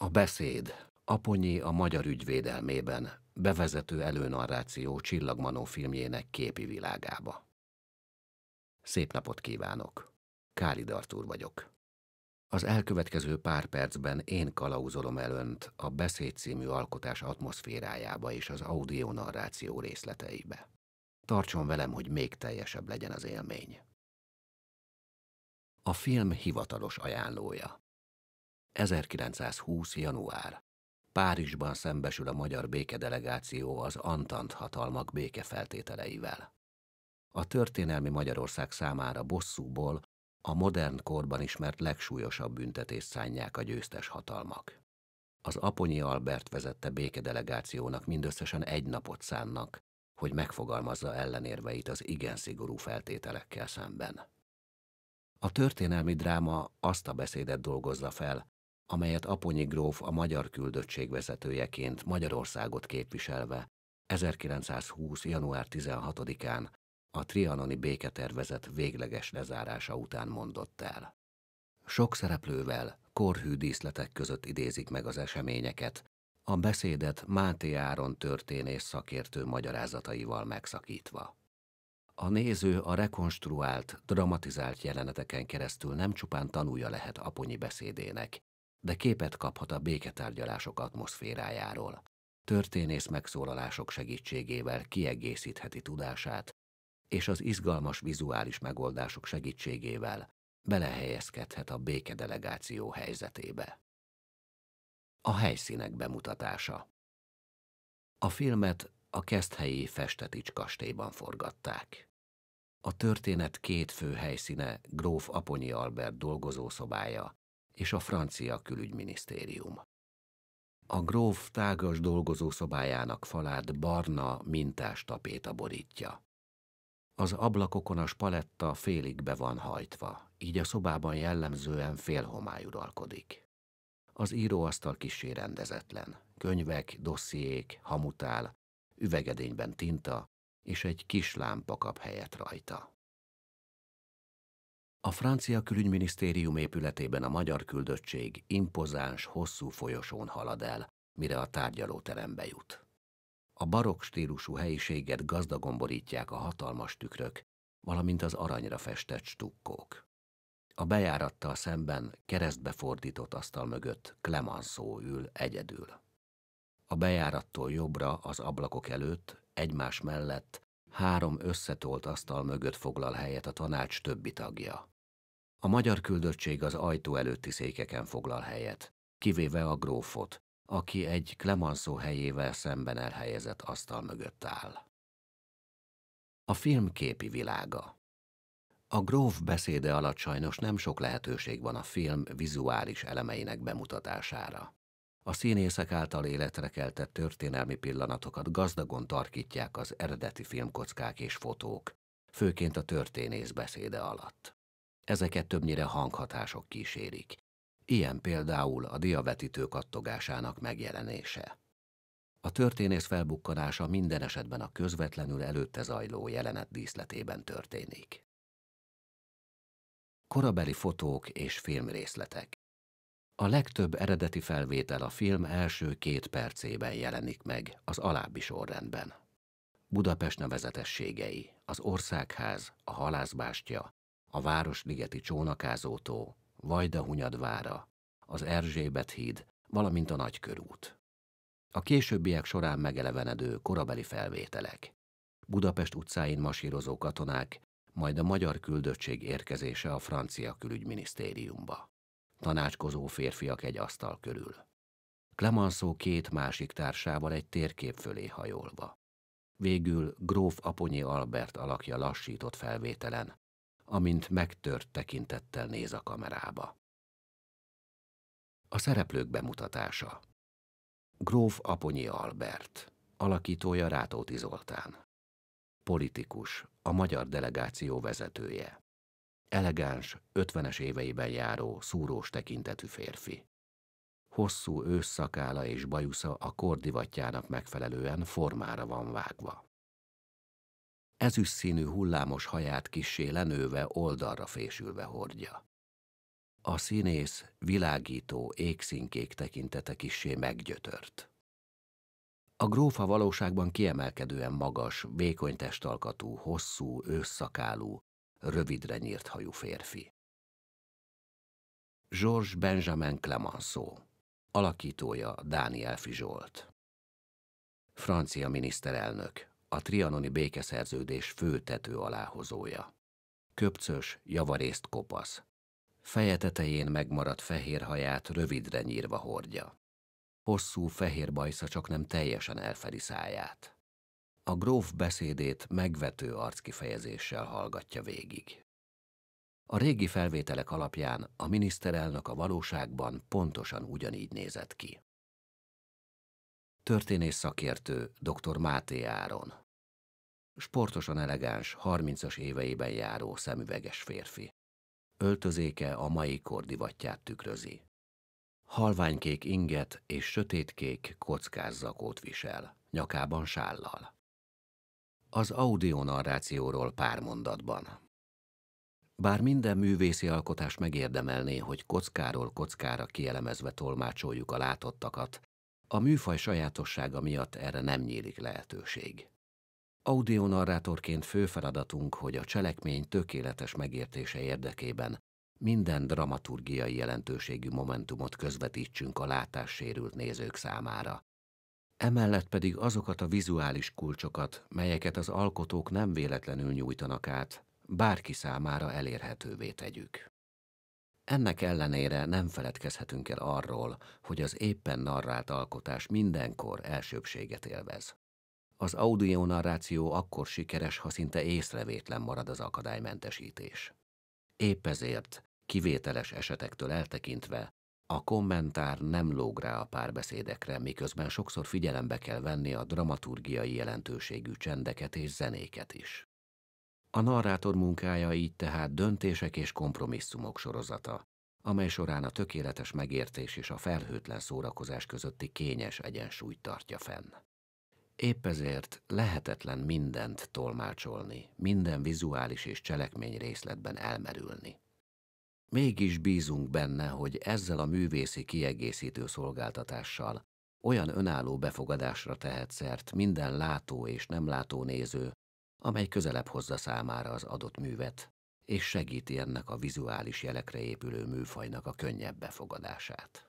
A beszéd, Aponyi a magyar ügyvédelmében, bevezető előnarráció Csillagmanó filmjének képi világába. Szép napot kívánok! Káli Dartúr vagyok. Az elkövetkező pár percben én kalauzolom előnt a Beszéd című alkotás atmoszférájába és az narráció részleteibe. Tartson velem, hogy még teljesebb legyen az élmény. A film hivatalos ajánlója. 1920. január. Párizsban szembesül a magyar békedelegáció az Antant hatalmak békefeltételeivel. A történelmi Magyarország számára bosszúból a modern korban ismert legsúlyosabb büntetést szánják a győztes hatalmak. Az Aponyi Albert vezette békedelegációnak mindösszesen egy napot szánnak, hogy megfogalmazza ellenérveit az igen szigorú feltételekkel szemben. A történelmi dráma azt a beszédet dolgozza fel, amelyet Aponyi gróf a magyar küldöttség vezetőjeként Magyarországot képviselve 1920. január 16-án a trianoni béketervezet végleges lezárása után mondott el. Sok szereplővel, korhű díszletek között idézik meg az eseményeket, a beszédet Máté Áron történész szakértő magyarázataival megszakítva. A néző a rekonstruált, dramatizált jeleneteken keresztül nem csupán tanulja lehet aponyi beszédének, de képet kaphat a béketárgyalások atmoszférájáról. Történész megszólalások segítségével kiegészítheti tudását, és az izgalmas vizuális megoldások segítségével belehelyezkedhet a békedelegáció helyzetébe. A helyszínek bemutatása A filmet a keszthelyi Festetics kastélyban forgatták. A történet két fő helyszíne Gróf Aponyi Albert dolgozószobája és a francia külügyminisztérium. A gróf tágas dolgozószobájának falát barna mintás tapéta borítja. Az ablakokon a spaletta félig be van hajtva, így a szobában jellemzően félhomály uralkodik. Az íróasztal kisé rendezetlen, könyvek, dossziék, hamutál, üvegedényben tinta, és egy kis lámpa kap helyet rajta. A francia külügyminisztérium épületében a magyar küldöttség impozáns, hosszú folyosón halad el, mire a tárgyalóterembe jut. A barokk stílusú helyiséget gazdagon borítják a hatalmas tükrök, valamint az aranyra festett stukkók. A bejárattal szemben keresztbe fordított asztal mögött Clemenceau ül egyedül. A bejárattól jobbra az ablakok előtt, egymás mellett három összetolt asztal mögött foglal helyet a tanács többi tagja. A magyar küldöttség az ajtó előtti székeken foglal helyet, kivéve a grófot, aki egy klemanszó helyével szemben elhelyezett asztal mögött áll. A film képi világa A gróf beszéde alatt sajnos nem sok lehetőség van a film vizuális elemeinek bemutatására a színészek által életre keltett történelmi pillanatokat gazdagon tarkítják az eredeti filmkockák és fotók, főként a történész beszéde alatt. Ezeket többnyire hanghatások kísérik, ilyen például a diavetítő kattogásának megjelenése. A történész felbukkanása minden esetben a közvetlenül előtte zajló jelenet díszletében történik. Korabeli fotók és filmrészletek a legtöbb eredeti felvétel a film első két percében jelenik meg, az alábbi sorrendben. Budapest nevezetességei, az országház, a halászbástya, a Városligeti csónakázótó, Vajdahunyadvára, az Erzsébet híd, valamint a Nagykörút. A későbbiek során megelevenedő korabeli felvételek. Budapest utcáin masírozó katonák, majd a magyar küldöttség érkezése a francia külügyminisztériumba tanácskozó férfiak egy asztal körül. Clemenceau két másik társával egy térkép fölé hajolva. Végül gróf Aponyi Albert alakja lassított felvételen, amint megtört tekintettel néz a kamerába. A szereplők bemutatása Gróf Aponyi Albert, alakítója Rátóti Zoltán. Politikus, a magyar delegáció vezetője elegáns, ötvenes éveiben járó, szúrós tekintetű férfi. Hosszú ősszakála és bajusza a kordivatjának megfelelően formára van vágva. Ezüst színű hullámos haját kissé lenőve, oldalra fésülve hordja. A színész világító, égszínkék tekintete kissé meggyötört. A grófa valóságban kiemelkedően magas, vékony testalkatú, hosszú, ősszakálú, rövidre nyírt hajú férfi. George Benjamin Clemenceau, alakítója Dániel Fizsolt. Francia miniszterelnök, a trianoni békeszerződés fő aláhozója. Köpcös, javarészt kopasz. Feje tetején megmaradt fehér haját rövidre nyírva hordja. Hosszú fehér bajsza csak nem teljesen elfedi száját a gróf beszédét megvető arckifejezéssel hallgatja végig. A régi felvételek alapján a miniszterelnök a valóságban pontosan ugyanígy nézett ki. Történész szakértő dr. Máté Áron Sportosan elegáns, 30-as éveiben járó szemüveges férfi. Öltözéke a mai kor divatját tükrözi. Halványkék inget és sötétkék zakót visel, nyakában sállal. Az audionarrációról pár mondatban. Bár minden művészi alkotás megérdemelné, hogy kockáról kockára kielemezve tolmácsoljuk a látottakat, a műfaj sajátossága miatt erre nem nyílik lehetőség. Audionarrátorként fő feladatunk, hogy a cselekmény tökéletes megértése érdekében minden dramaturgiai jelentőségű momentumot közvetítsünk a látássérült nézők számára, emellett pedig azokat a vizuális kulcsokat, melyeket az alkotók nem véletlenül nyújtanak át, bárki számára elérhetővé tegyük. Ennek ellenére nem feledkezhetünk el arról, hogy az éppen narrált alkotás mindenkor elsőbséget élvez. Az audionarráció akkor sikeres, ha szinte észrevétlen marad az akadálymentesítés. Épp ezért, kivételes esetektől eltekintve, a kommentár nem lóg rá a párbeszédekre, miközben sokszor figyelembe kell venni a dramaturgiai jelentőségű csendeket és zenéket is. A narrátor munkája így tehát döntések és kompromisszumok sorozata, amely során a tökéletes megértés és a felhőtlen szórakozás közötti kényes egyensúlyt tartja fenn. Épp ezért lehetetlen mindent tolmácsolni, minden vizuális és cselekmény részletben elmerülni. Mégis bízunk benne, hogy ezzel a művészi kiegészítő szolgáltatással olyan önálló befogadásra tehet szert minden látó és nem látó néző, amely közelebb hozza számára az adott művet, és segíti ennek a vizuális jelekre épülő műfajnak a könnyebb befogadását.